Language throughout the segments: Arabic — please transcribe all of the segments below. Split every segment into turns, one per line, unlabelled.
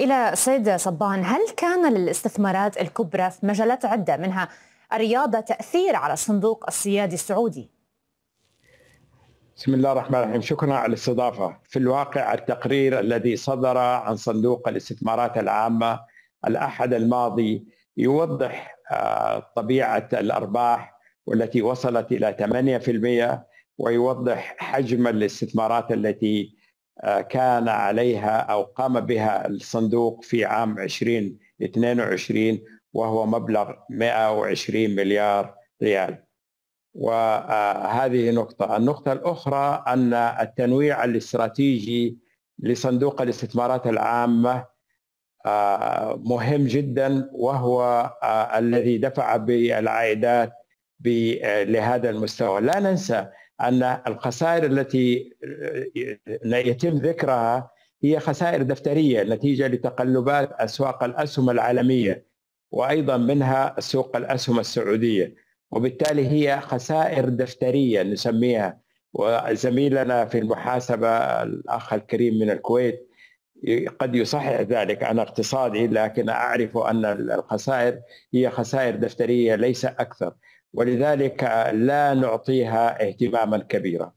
إلى سيد صبان هل كان للاستثمارات الكبرى في مجالات عدة منها الرياضة تأثير على الصندوق السيادي السعودي؟
بسم الله الرحمن الرحيم شكرا على الاستضافة في الواقع التقرير الذي صدر عن صندوق الاستثمارات العامة الأحد الماضي يوضح آه، طبيعة الأرباح والتي وصلت إلى 8% ويوضح حجم الاستثمارات التي آه، كان عليها أو قام بها الصندوق في عام 2022 وهو مبلغ 120 مليار ريال وهذه نقطة النقطة الأخرى أن التنويع الاستراتيجي لصندوق الاستثمارات العامة آه، مهم جدا وهو آه، الذي دفع بالعائدات لهذا المستوى لا ننسى ان الخسائر التي لا يتم ذكرها هي خسائر دفتريه نتيجه لتقلبات اسواق الاسهم العالميه وايضا منها سوق الاسهم السعوديه وبالتالي هي خسائر دفتريه نسميها وزميلنا في المحاسبه الاخ الكريم من الكويت قد يصحح ذلك انا اقتصادي لكن اعرف ان الخسائر هي خسائر دفتريه ليس اكثر ولذلك لا نعطيها اهتماما كبيرا.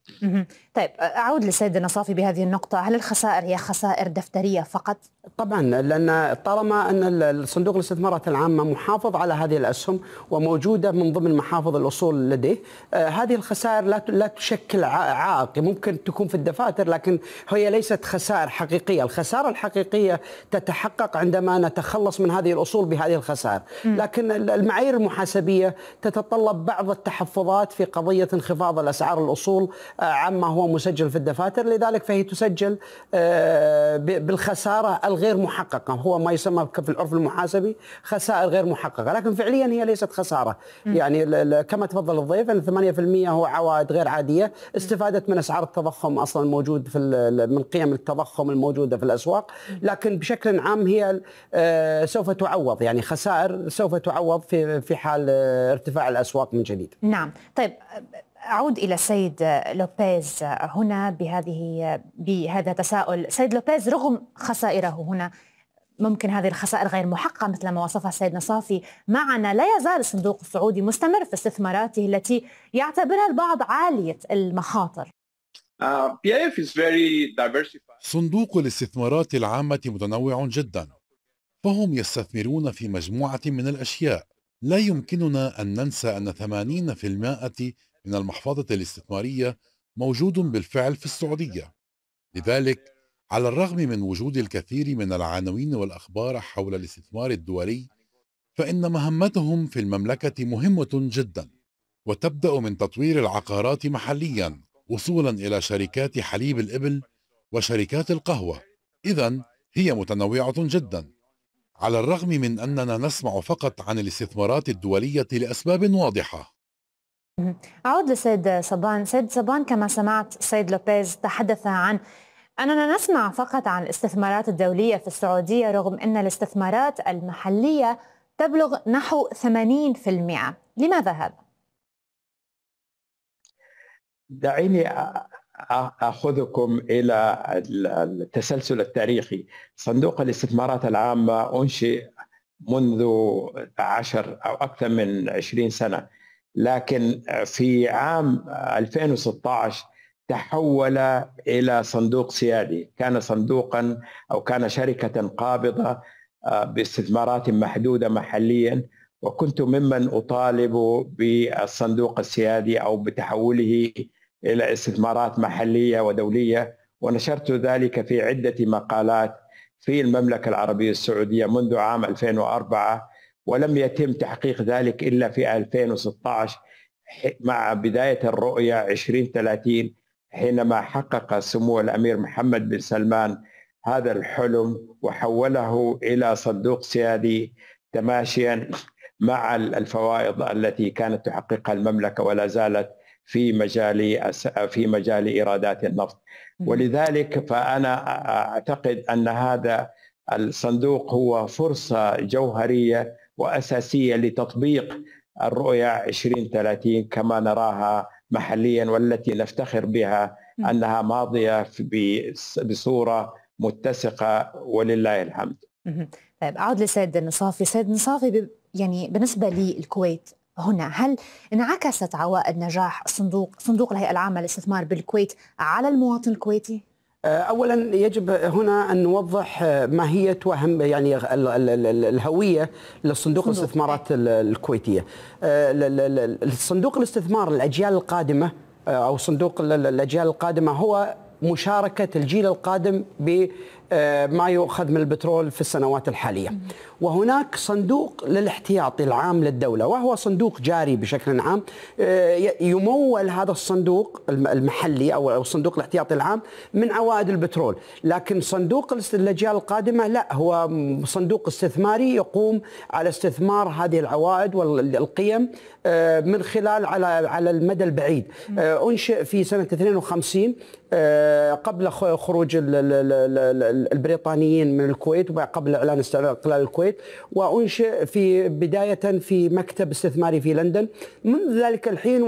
طيب اعود لسيد النصافي بهذه النقطه، هل الخسائر هي خسائر دفتريه فقط؟ طبعا
لان طالما ان الصندوق الاستثمارات العامه محافظ على هذه الاسهم وموجوده من ضمن محافظ الاصول لديه، آه، هذه الخسائر لا لا تشكل عائق، ممكن تكون في الدفاتر لكن هي ليست خسائر حقيقيه، الخساره الحقيقيه تتحقق عندما نتخلص من هذه الاصول بهذه الخسائر، لكن المعايير المحاسبيه تتطلب تتطلب بعض التحفظات في قضية انخفاض الأسعار الأصول آه، عما هو مسجل في الدفاتر لذلك فهي تسجل آه، بالخسارة الغير محققة هو ما يسمى في العرف المحاسبي خسائر غير محققة لكن فعليا هي ليست خسارة يعني كما تفضل الضيف أن 8% هو عوائد غير عادية استفادت من أسعار التضخم أصلا الموجود في من قيم التضخم الموجودة في الأسواق لكن بشكل عام هي آه، سوف تعوض يعني خسائر سوف تعوض في في حال ارتفاع الأسواق الأسواق من جديد
نعم طيب أعود إلى السيد لوبيز هنا بهذه بهذا التساؤل سيد لوبيز رغم خسائره هنا ممكن هذه الخسائر غير محقة مثل ما وصفها السيد نصافي معنا لا يزال الصندوق السعودي مستمر في استثماراته التي يعتبرها البعض عالية المخاطر
uh, صندوق الاستثمارات العامة متنوع جدا فهم يستثمرون في مجموعة من الأشياء لا يمكننا أن ننسى أن 80% من المحفظة الاستثمارية موجود بالفعل في السعودية لذلك على الرغم من وجود الكثير من العناوين والأخبار حول الاستثمار الدولي فإن مهمتهم في المملكة مهمة جدا وتبدأ من تطوير العقارات محليا وصولا إلى شركات حليب الإبل وشركات القهوة إذا هي متنوعة جدا على الرغم من أننا نسمع فقط عن الاستثمارات الدولية لأسباب واضحة
أعود لسيد صبان سيد صبان كما سمعت سيد لوبيز تحدث عن أننا نسمع فقط عن الاستثمارات الدولية في السعودية رغم أن الاستثمارات المحلية تبلغ نحو 80% لماذا هذا؟
دعيني اخذكم الى التسلسل التاريخي صندوق الاستثمارات العامه انشئ منذ عشر او اكثر من 20 سنه لكن في عام 2016 تحول الى صندوق سيادي كان صندوقا او كان شركه قابضه آه، باستثمارات محدوده محليا وكنت ممن اطالب بالصندوق السيادي او بتحوله إلى استثمارات محلية ودولية ونشرت ذلك في عدة مقالات في المملكة العربية السعودية منذ عام 2004 ولم يتم تحقيق ذلك إلا في 2016 مع بداية الرؤية 2030 حينما حقق سمو الأمير محمد بن سلمان هذا الحلم وحوله إلى صندوق سيادي تماشيا مع الفوائض التي كانت تحققها المملكة ولا زالت في مجال في مجال ايرادات النفط ولذلك فانا اعتقد ان هذا الصندوق هو فرصه جوهريه واساسيه لتطبيق الرؤيه 2030 كما نراها محليا والتي نفتخر بها انها ماضيه بصوره متسقه ولله الحمد.
طيب اعود للسيد النصافي، السيد النصافي يعني بالنسبه للكويت هنا هل انعكست عوائد نجاح صندوق صندوق الهيئة العامة للاستثمار بالكويت على المواطن الكويتي؟
آه، اولا يجب هنا ان نوضح آه، ماهيه وهم يعني الهويه لصندوق الاستثمارات الكويتيه. الصندوق آه، الاستثمار الاجيال القادمه او صندوق الاجيال القادمه هو مشاركه الجيل القادم ب آه، ما يؤخذ من البترول في السنوات الحالية وهناك صندوق للاحتياطي العام للدولة وهو صندوق جاري بشكل عام آه، يمول هذا الصندوق المحلي أو الصندوق الاحتياطي العام من عوائد البترول لكن صندوق الأجيال القادمة لا هو صندوق استثماري يقوم على استثمار هذه العوائد والقيم آه، من خلال على على المدى البعيد انشئ في سنه 52 آه، قبل خروج البريطانيين من الكويت وقبل اعلان استقلال الكويت وانشئ في بدايه في مكتب استثماري في لندن منذ ذلك الحين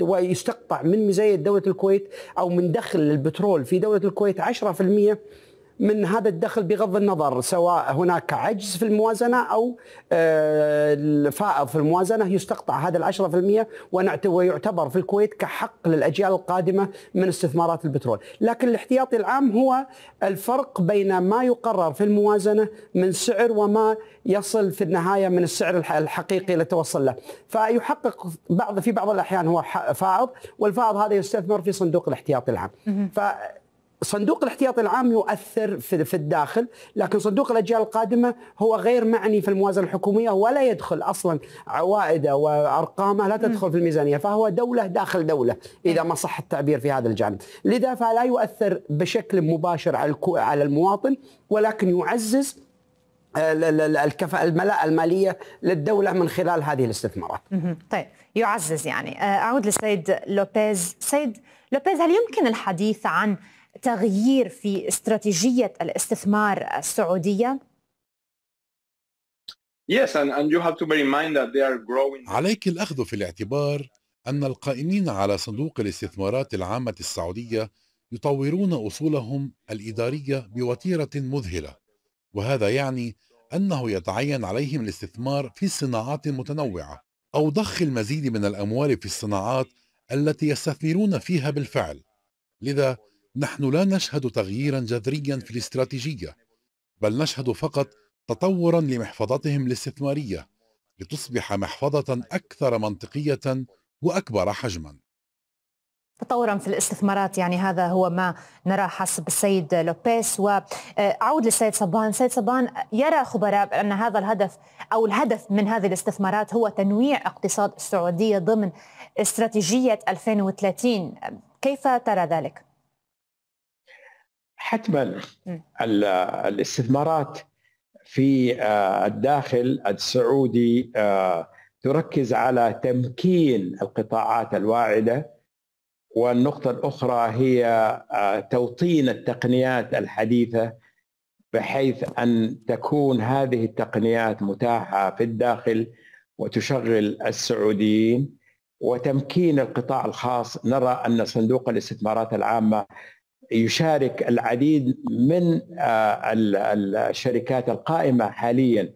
ويستقطع من مزايا دوله الكويت او من دخل البترول في دوله الكويت 10% من هذا الدخل بغض النظر سواء هناك عجز في الموازنة أو آه، الفائض في الموازنة يستقطع هذا العشرة في المية ويعتبر في الكويت كحق للأجيال القادمة من استثمارات البترول لكن الاحتياطي العام هو الفرق بين ما يقرر في الموازنة من سعر وما يصل في النهاية من السعر الحقيقي اللي توصل له فيحقق بعض في بعض الأحيان هو فائض والفائض هذا يستثمر في صندوق الاحتياطي العام ف صندوق الاحتياطي العام يؤثر في الداخل لكن صندوق الاجيال القادمه هو غير معني في الموازنه الحكوميه ولا يدخل اصلا عوائده وارقامه لا تدخل في الميزانيه فهو دوله داخل دوله اذا ما صح التعبير في هذا الجانب لذا فلا يؤثر بشكل مباشر على على المواطن ولكن يعزز آه، الكفاءة الملاءة المالية للدولة من خلال هذه الاستثمارات
طيب يعزز يعني آه، أعود للسيد لوبيز سيد لوبيز هل يمكن الحديث عن تغيير في استراتيجية الاستثمار السعودية؟
عليك الأخذ في الاعتبار أن القائمين على صندوق الاستثمارات العامة السعودية يطورون أصولهم الإدارية بوتيرة مذهلة وهذا يعني أنه يتعين عليهم الاستثمار في الصناعات المتنوعة أو ضخ المزيد من الأموال في الصناعات التي يستثمرون فيها بالفعل لذا نحن لا نشهد تغييرا جذريا في الاستراتيجيه بل نشهد فقط تطورا لمحفظتهم الاستثماريه لتصبح محفظه اكثر منطقيه واكبر حجما
تطورا في الاستثمارات يعني هذا هو ما نراه حسب السيد لوبيس وعود للسيد صبان سيد صبان يرى خبراء أن هذا الهدف أو الهدف من هذه الاستثمارات هو تنويع اقتصاد السعودية ضمن استراتيجية 2030 كيف ترى ذلك؟
حتما الاستثمارات في آه، الداخل السعودي آه، تركز على تمكين القطاعات الواعده والنقطه الاخرى هي آه، توطين التقنيات الحديثه بحيث ان تكون هذه التقنيات متاحه في الداخل وتشغل السعوديين وتمكين القطاع الخاص نرى ان صندوق الاستثمارات العامه يشارك العديد من آه، الشركات القائمه حاليا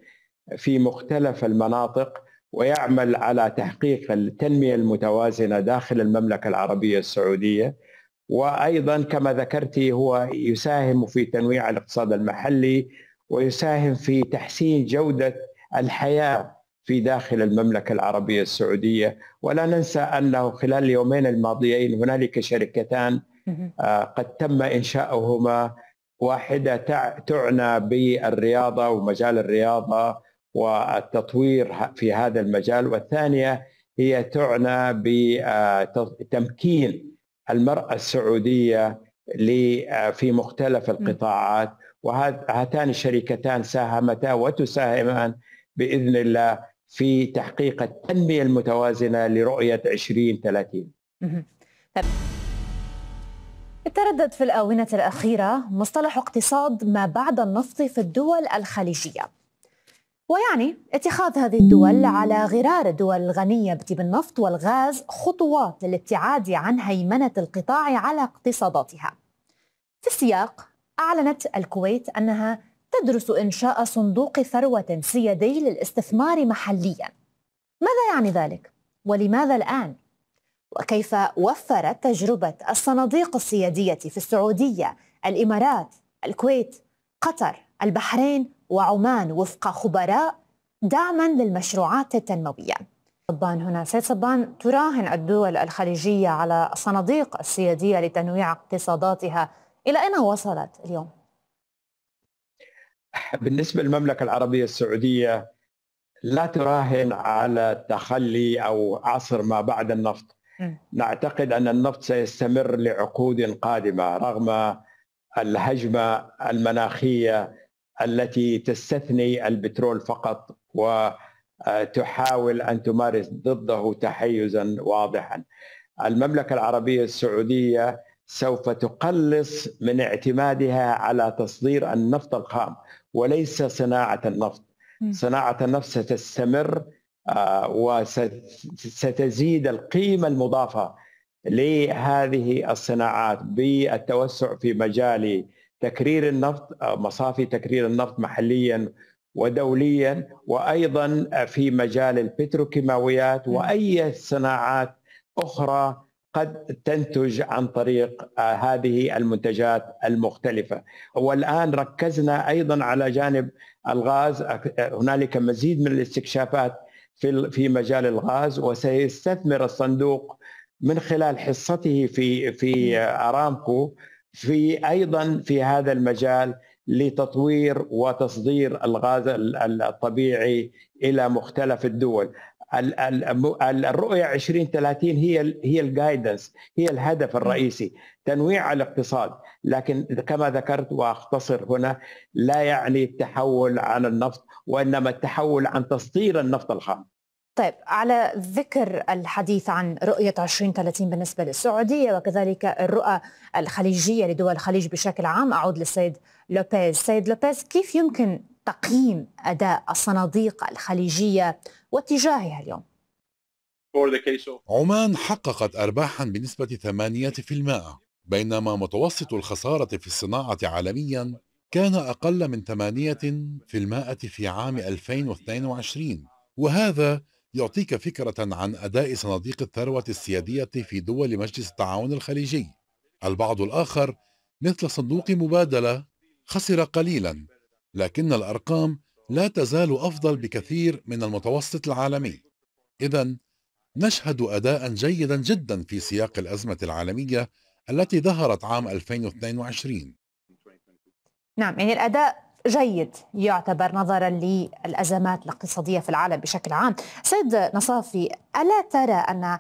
في مختلف المناطق ويعمل على تحقيق التنميه المتوازنه داخل المملكه العربيه السعوديه وايضا كما ذكرت هو يساهم في تنويع الاقتصاد المحلي ويساهم في تحسين جوده الحياه في داخل المملكه العربيه السعوديه ولا ننسى انه خلال اليومين الماضيين هنالك شركتان آه، قد تم إنشاؤهما واحدة تعنى بالرياضة ومجال الرياضة والتطوير في هذا المجال والثانية هي تعنى بتمكين آه، المرأة السعودية آه، في مختلف القطاعات وهاتان الشركتان ساهمتا وتساهمان بإذن الله في تحقيق التنمية المتوازنة لرؤية 2030
تردد في الآونة الأخيرة مصطلح اقتصاد ما بعد النفط في الدول الخليجية ويعني اتخاذ هذه الدول على غرار الدول الغنية بالنفط والغاز خطوات للابتعاد عن هيمنة القطاع على اقتصاداتها في السياق أعلنت الكويت أنها تدرس إنشاء صندوق ثروة سيادي للاستثمار محليا ماذا يعني ذلك؟ ولماذا الآن؟ وكيف وفرت تجربة الصناديق السيادية في السعودية، الإمارات، الكويت، قطر، البحرين وعمان وفق خبراء دعما للمشروعات التنموية. صبان هنا سيد صبان تراهن الدول الخليجية على الصناديق السيادية لتنويع اقتصاداتها إلى أين وصلت اليوم؟
بالنسبة للمملكة العربية السعودية لا تراهن على التخلي أو عصر ما بعد النفط نعتقد أن النفط سيستمر لعقود قادمة رغم الهجمة المناخية التي تستثني البترول فقط وتحاول أن تمارس ضده تحيزا واضحا المملكة العربية السعودية سوف تقلص من اعتمادها على تصدير النفط الخام وليس صناعة النفط صناعة النفط ستستمر آه، وستزيد القيمة المضافة لهذه الصناعات بالتوسع في مجال تكرير النفط آه، مصافي تكرير النفط محليا ودوليا وايضا في مجال البتروكيماويات واي صناعات اخرى قد تنتج عن طريق آه، هذه المنتجات المختلفه والان ركزنا ايضا على جانب الغاز هنالك مزيد من الاستكشافات في في مجال الغاز وسيستثمر الصندوق من خلال حصته في في ارامكو في ايضا في هذا المجال لتطوير وتصدير الغاز الطبيعي الى مختلف الدول، الرؤيه 2030 هي هي الجايدنس هي الهدف الرئيسي تنويع الاقتصاد لكن كما ذكرت واختصر هنا لا يعني التحول عن النفط وانما التحول عن تصدير النفط الخام
طيب على ذكر الحديث عن رؤية 2030 بالنسبة للسعودية وكذلك الرؤى الخليجية لدول الخليج بشكل عام أعود للسيد لوبيز سيد لوبيز كيف يمكن تقييم أداء الصناديق الخليجية واتجاهها اليوم
عمان حققت أرباحا بنسبة 8% بينما متوسط الخسارة في الصناعة عالميا كان أقل من 8% في عام 2022 وهذا يعطيك فكرة عن أداء صناديق الثروة السيادية في دول مجلس التعاون الخليجي البعض الآخر مثل صندوق مبادلة خسر قليلا لكن الأرقام لا تزال أفضل بكثير من المتوسط العالمي إذا نشهد أداء جيدا جدا في سياق الأزمة العالمية التي ظهرت عام 2022
نعم يعني الأداء جيد يعتبر نظرا للأزمات الاقتصادية في العالم بشكل عام سيد نصافي ألا ترى أن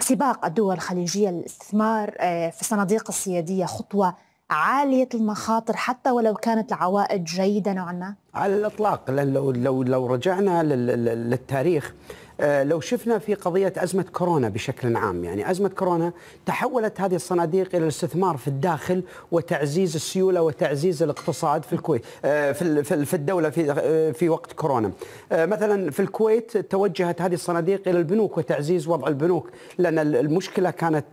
سباق الدول الخليجية للاستثمار آه، في الصناديق السيادية خطوة عاليه المخاطر حتى ولو كانت العوائد جيده نوعا ما؟
على الاطلاق لو لو لو رجعنا للتاريخ آه، لو شفنا في قضية أزمة كورونا بشكل عام يعني أزمة كورونا تحولت هذه الصناديق إلى الاستثمار في الداخل وتعزيز السيولة وتعزيز الاقتصاد في الكويت آه، في الدولة في آه، في وقت كورونا مثلا في الكويت توجهت هذه الصناديق إلى البنوك وتعزيز وضع البنوك لأن المشكلة كانت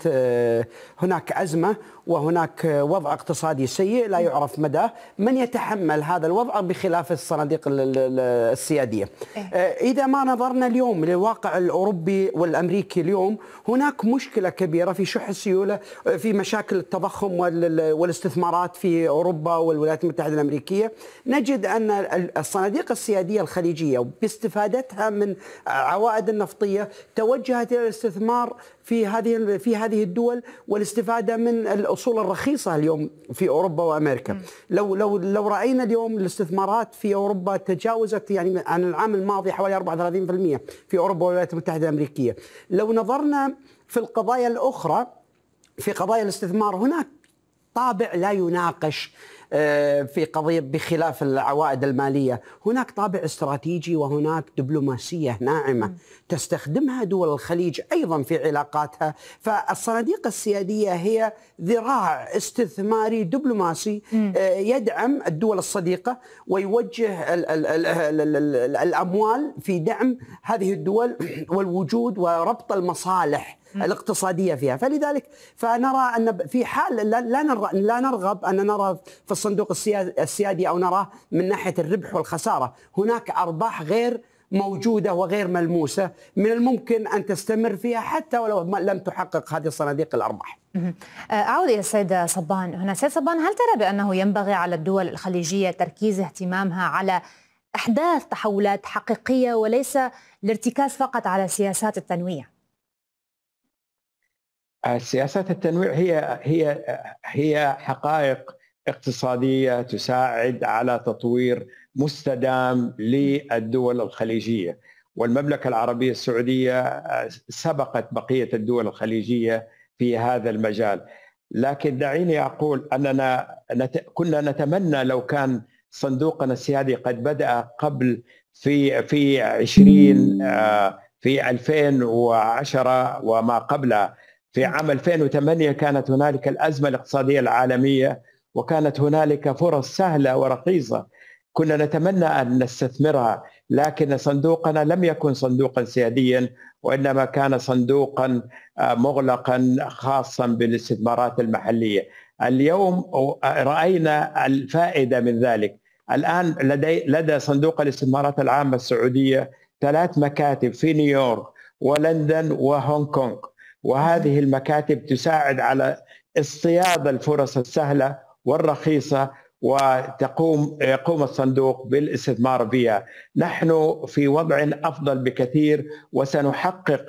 هناك أزمة وهناك وضع اقتصادي سيء لا يعرف مداه من يتحمل هذا الوضع بخلاف الصناديق السيادية إيه. آه، إذا ما نظرنا اليوم للواقع الأوروبي والأمريكي اليوم هناك مشكلة كبيرة في شح السيولة آه، في مشاكل التضخم والاستثمارات في أوروبا والولايات المتحدة الأمريكية نجد أن الصناديق السيادية الخليجية باستفادتها من عوائد النفطية توجهت إلى الاستثمار في هذه في هذه الدول والاستفاده من الاصول الرخيصه اليوم في اوروبا وامريكا م. لو لو لو راينا اليوم الاستثمارات في اوروبا تجاوزت يعني عن العام الماضي حوالي 34% في اوروبا والولايات المتحده الامريكيه لو نظرنا في القضايا الاخرى في قضايا الاستثمار هناك طابع لا يناقش آه، في قضيه بخلاف العوائد الماليه، هناك طابع استراتيجي وهناك دبلوماسيه ناعمه تستخدمها دول الخليج ايضا في علاقاتها، فالصناديق السياديه هي ذراع استثماري دبلوماسي آه، يدعم الدول الصديقه ويوجه الاموال في دعم هذه الدول والوجود وربط المصالح الاقتصاديه فيها فلذلك فنرى ان في حال لا لا نرغب ان نرى في الصندوق السيادي او نراه من ناحيه الربح والخساره هناك ارباح غير موجودة وغير ملموسة من الممكن أن تستمر فيها حتى ولو لم تحقق هذه الصناديق الأرباح آه،
أعود إلى السيد صبان هنا سيد صبان هل ترى بأنه ينبغي على الدول الخليجية تركيز اهتمامها على أحداث تحولات حقيقية وليس الارتكاز فقط على سياسات التنويع؟
سياسات التنويع هي هي هي حقائق اقتصادية تساعد على تطوير مستدام للدول الخليجية والمملكة العربية السعودية آه، سبقت بقية الدول الخليجية في هذا المجال لكن دعيني أقول أننا نت... كنا نتمنى لو كان صندوقنا السيادي قد بدأ قبل في في 20 آه، في 2010 وما قبلها في عام 2008 كانت هنالك الأزمة الاقتصادية العالمية وكانت هنالك فرص سهلة ورخيصة كنا نتمنى أن نستثمرها لكن صندوقنا لم يكن صندوقا سياديا وإنما كان صندوقا آه، مغلقا خاصا بالاستثمارات المحلية اليوم رأينا الفائدة من ذلك الآن لدي لدى صندوق الاستثمارات العامة السعودية ثلاث مكاتب في نيويورك ولندن وهونغ كونغ وهذه المكاتب تساعد على اصطياد الفرص السهله والرخيصه وتقوم يقوم الصندوق بالاستثمار فيها. نحن في وضع افضل بكثير وسنحقق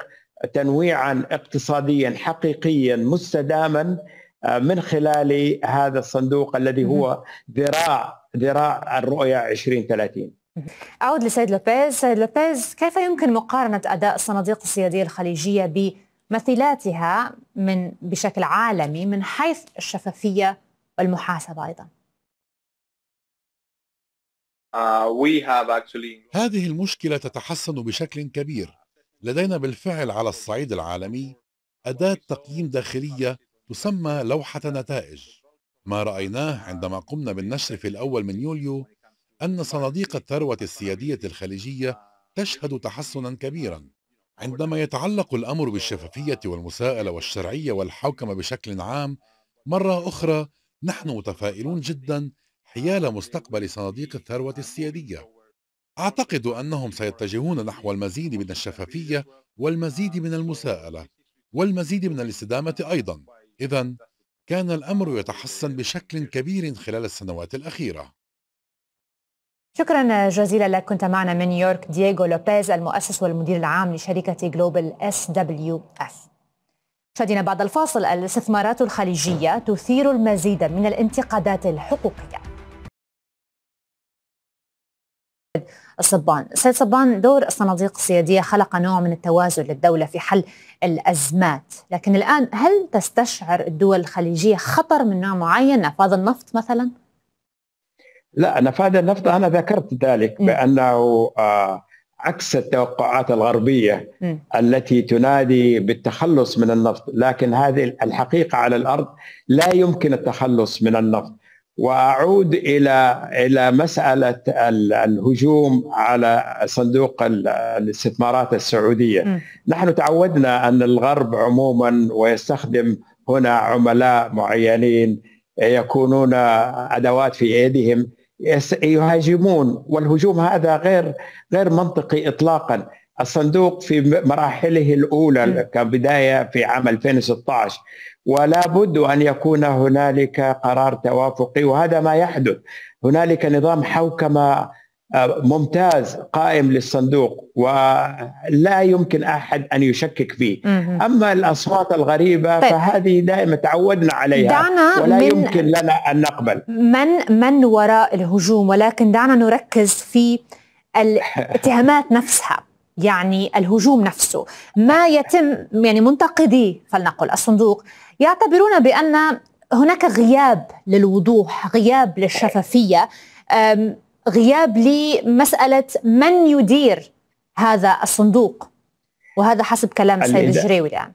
تنويعا اقتصاديا حقيقيا مستداما آه، من خلال هذا الصندوق الذي هو ذراع ذراع الرؤيه 2030.
أعود لسيد لوبيز سيد لوبيز كيف يمكن مقارنة أداء الصناديق السيادية الخليجية ب مثيلاتها من بشكل عالمي من حيث الشفافية والمحاسبة أيضا
uh, هذه المشكلة تتحسن بشكل كبير لدينا بالفعل على الصعيد العالمي أداة تقييم داخلية تسمى لوحة نتائج ما رأيناه عندما قمنا بالنشر في الأول من يوليو أن صناديق الثروة السيادية الخليجية تشهد تحسنا كبيرا عندما يتعلق الامر بالشفافيه والمساءله والشرعيه والحوكمه بشكل عام مره اخرى نحن متفائلون جدا حيال مستقبل صناديق الثروه السياديه اعتقد انهم سيتجهون نحو المزيد من الشفافيه والمزيد من المساءله والمزيد من الاستدامه ايضا اذا كان الامر يتحسن بشكل كبير خلال السنوات الاخيره
شكرا جزيلا لك كنت معنا من نيويورك دييغو لوبيز المؤسس والمدير العام لشركة جلوبال اس دبليو اف مشاهدينا بعد الفاصل الاستثمارات الخليجية تثير المزيد من الانتقادات الحقوقية الصبان سيد صبان دور الصناديق السيادية خلق نوع من التوازن للدولة في حل الأزمات لكن الآن هل تستشعر الدول الخليجية خطر من نوع معين نفاذ النفط مثلاً؟
لا أنا نفاذ النفط أنا ذكرت ذلك بأنه آه، عكس التوقعات الغربية م. التي تنادي بالتخلص من النفط لكن هذه الحقيقة على الأرض لا يمكن التخلص من النفط وأعود إلى إلى مسألة الهجوم على صندوق الاستثمارات السعودية م. نحن تعودنا أن الغرب عموما ويستخدم هنا عملاء معينين يكونون أدوات في ايدهم يهاجمون والهجوم هذا غير غير منطقي اطلاقا الصندوق في مراحله الاولى كبدايه في عام 2016 ولا بد ان يكون هنالك قرار توافقي وهذا ما يحدث هنالك نظام حوكمه ممتاز قائم للصندوق ولا يمكن احد ان يشكك فيه اما الاصوات الغريبه طيب. فهذه دائما تعودنا عليها دعنا ولا من يمكن لنا ان نقبل
من من وراء الهجوم ولكن دعنا نركز في الاتهامات نفسها يعني الهجوم نفسه ما يتم يعني منتقدي فلنقل الصندوق يعتبرون بان هناك غياب للوضوح غياب للشفافيه غياب لمسألة من يدير هذا الصندوق وهذا حسب كلام السيد الجريوي الآن يعني.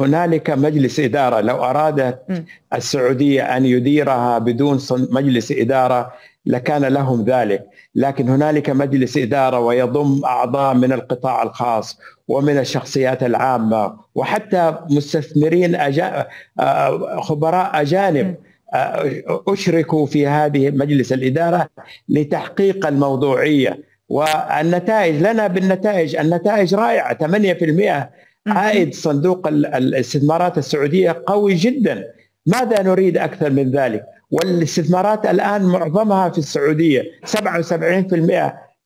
هنالك مجلس إدارة لو أرادت م. السعودية أن يديرها بدون مجلس إدارة لكان لهم ذلك لكن هنالك مجلس إدارة ويضم أعضاء من القطاع الخاص ومن الشخصيات العامة وحتى مستثمرين أجا... آه، خبراء أجانب م. اشركوا في هذه مجلس الاداره لتحقيق الموضوعيه والنتائج لنا بالنتائج النتائج رائعه 8% عائد صندوق الاستثمارات السعوديه قوي جدا ماذا نريد اكثر من ذلك والاستثمارات الان معظمها في السعوديه 77%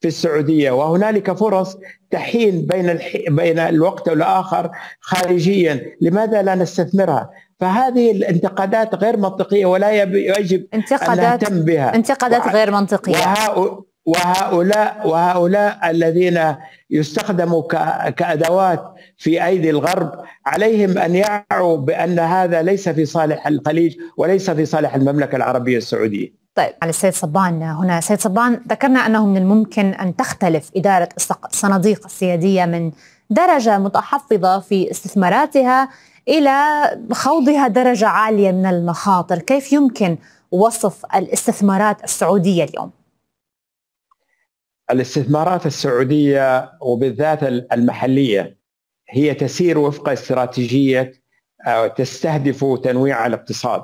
في السعوديه وهنالك فرص تحين بين الح... بين الوقت والاخر خارجيا لماذا لا نستثمرها فهذه الانتقادات غير منطقيه ولا يجب انتقادات ان بها
انتقادات غير منطقيه
وهؤلاء وهؤلاء الذين يستخدموا كادوات في ايدي الغرب عليهم ان يعوا بان هذا ليس في صالح الخليج وليس في صالح المملكه العربيه السعوديه.
طيب على السيد صبان هنا سيد صبان ذكرنا أنه من الممكن أن تختلف إدارة الصناديق السيادية من درجة متحفظة في استثماراتها إلى خوضها درجة عالية من المخاطر كيف يمكن وصف الاستثمارات السعودية اليوم؟
الاستثمارات السعودية وبالذات المحلية هي تسير وفق استراتيجية آه، تستهدف تنويع الاقتصاد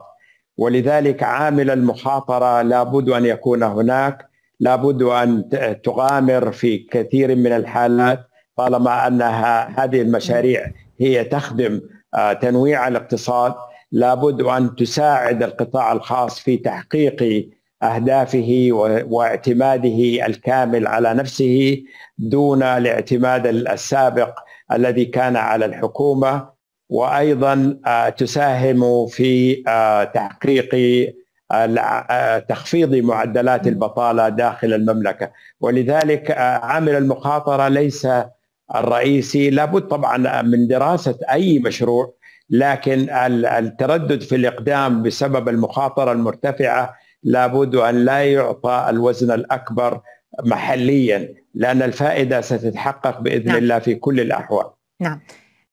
ولذلك عامل المخاطرة لابد أن يكون هناك لابد أن تغامر في كثير من الحالات طالما أنها هذه المشاريع هي تخدم آه، تنويع الاقتصاد لابد ان تساعد القطاع الخاص في تحقيق اهدافه واعتماده الكامل على نفسه دون الاعتماد السابق الذي كان على الحكومه وايضا آه، تساهم في آه، تحقيق تخفيض معدلات البطاله داخل المملكه ولذلك عامل المخاطره ليس الرئيسي لابد طبعا من دراسه اي مشروع لكن التردد في الاقدام بسبب المخاطره المرتفعه لابد ان لا يعطى الوزن الاكبر محليا لان الفائده ستتحقق باذن نعم. الله في كل الاحوال.
نعم.